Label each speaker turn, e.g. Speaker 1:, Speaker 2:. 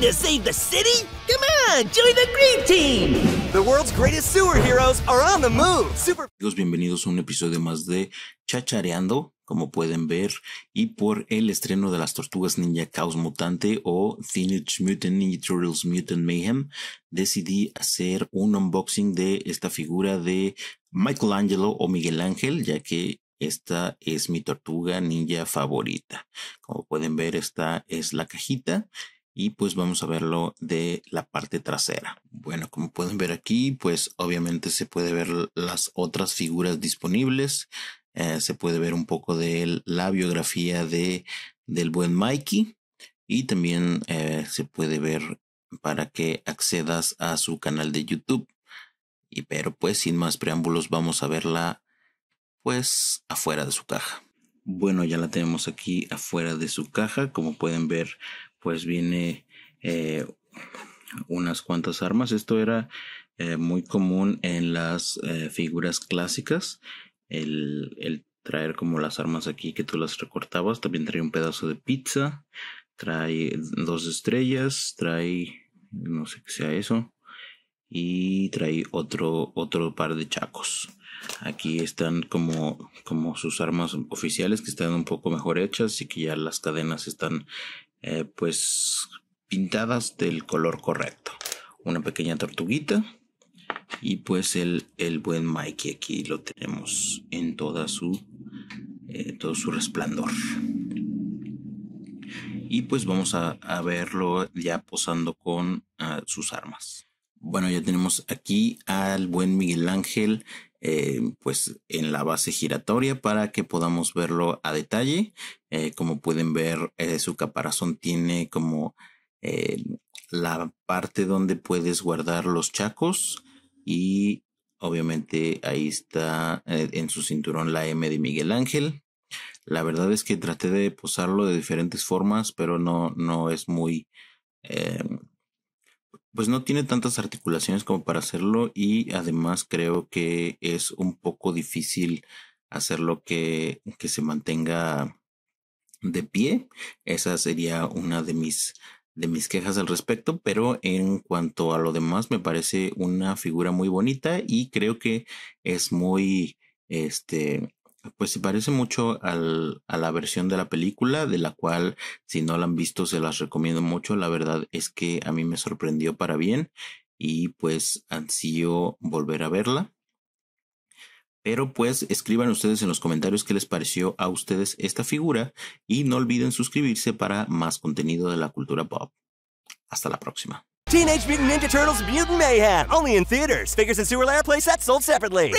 Speaker 1: to save the city? Come on, join the green team! The world's greatest sewer heroes are on the move! Bienvenidos a un episodio más de Chachareando, como pueden ver, y por el estreno de las Tortugas Ninja Caos Mutante o Teenage Mutant Ninja Turtles Mutant Mayhem, decidí hacer un unboxing de esta figura de Michelangelo o Miguel Ángel, ya que esta es mi tortuga ninja favorita. Como pueden ver, esta es la cajita y pues vamos a verlo de la parte trasera. Bueno, como pueden ver aquí, pues obviamente se puede ver las otras figuras disponibles. Eh, se puede ver un poco de la biografía de, del buen Mikey y también eh, se puede ver para que accedas a su canal de YouTube. Y pero pues sin más preámbulos vamos a verla pues afuera de su caja. Bueno, ya la tenemos aquí afuera de su caja. Como pueden ver, pues viene eh, unas cuantas armas. Esto era eh, muy común en las eh, figuras clásicas. El, traer como las armas aquí que tú las recortabas. También trae un pedazo de pizza. Trae dos estrellas. Trae. No sé qué sea eso. Y trae otro, otro par de chacos. Aquí están como, como sus armas oficiales que están un poco mejor hechas y que ya las cadenas están eh, pues pintadas del color correcto. Una pequeña tortuguita y pues el, el buen Mikey aquí lo tenemos en toda su, eh, todo su resplandor. Y pues vamos a, verlo ya posando con ah, sus armas. Bueno, ya tenemos aquí al buen Miguel Ángel eh, pues en la base giratoria para que podamos verlo a detalle. Eh, como pueden ver, eh, su caparazón tiene como la parte donde puedes guardar los chacos y obviamente ahí está en su cinturón la M de Miguel Ángel. La verdad es que traté de posarlo de diferentes formas, pero no, no es muy pues no tiene tantas articulaciones como para hacerlo y además creo que es un poco difícil hacerlo que, que se mantenga de pie. Esa sería una de mis, de mis quejas al respecto, pero en cuanto a lo demás me parece una figura muy bonita y creo que es muy, este, pues se parece mucho a la versión de la película, de la cual si no la han visto se las recomiendo mucho. La verdad es que a mí me sorprendió para bien y pues ansío volver a verla. Pero pues escriban ustedes en los comentarios qué les pareció a ustedes esta figura y no olviden suscribirse para más contenido de la cultura pop. Hasta la próxima. Teenage Mutant Ninja Turtles Mutant Mayhem, only in theaters. Figures sewer sold separately.